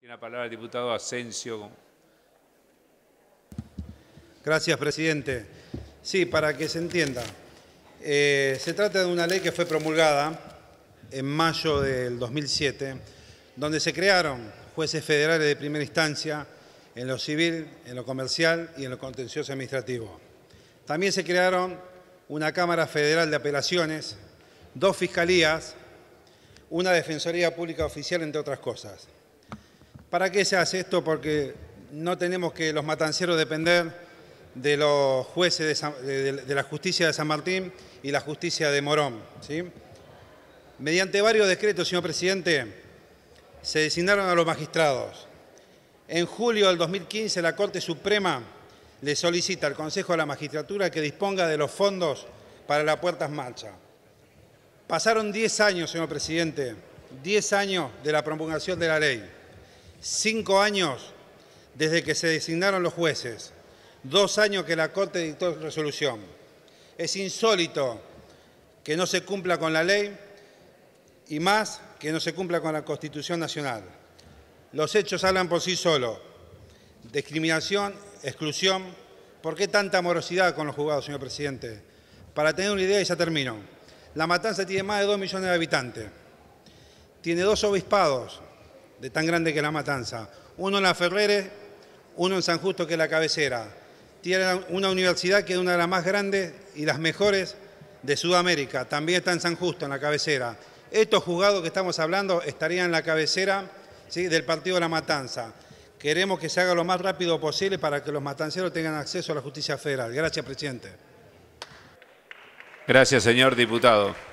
Tiene la palabra el diputado Asensio. Gracias, presidente. Sí, para que se entienda. Eh, se trata de una ley que fue promulgada en mayo del 2007, donde se crearon jueces federales de primera instancia en lo civil, en lo comercial y en lo contencioso administrativo. También se crearon una Cámara Federal de Apelaciones, dos fiscalías, una Defensoría Pública Oficial, entre otras cosas. ¿Para qué se hace esto? Porque no tenemos que los matanceros depender de los jueces de, la justicia de San Martín y la justicia de Morón. ¿sí? Mediante varios decretos, señor presidente, se designaron a los magistrados. En julio del 2015, la Corte Suprema le solicita al Consejo de la Magistratura que disponga de los fondos para la Puerta en Marcha. Pasaron 10 años, señor presidente, 10 años de la promulgación de la ley cinco años desde que se designaron los jueces, dos años que la Corte dictó resolución. Es insólito que no se cumpla con la ley y más que no se cumpla con la Constitución Nacional. Los hechos hablan por sí solos. Discriminación, exclusión. ¿Por qué tanta morosidad con los juzgados, señor presidente? Para tener una idea, y ya termino. La Matanza tiene más de 2 millones de habitantes. Tiene dos obispados, de tan grande que la matanza. Uno en La Ferreres, uno en San Justo, que es la cabecera. Tiene una universidad que es una de las más grandes y las mejores de Sudamérica. También está en San Justo, en la cabecera. Estos juzgados que estamos hablando estarían en la cabecera ¿sí? del partido de la matanza. Queremos que se haga lo más rápido posible para que los matanceros tengan acceso a la justicia federal. Gracias, presidente. Gracias, señor diputado.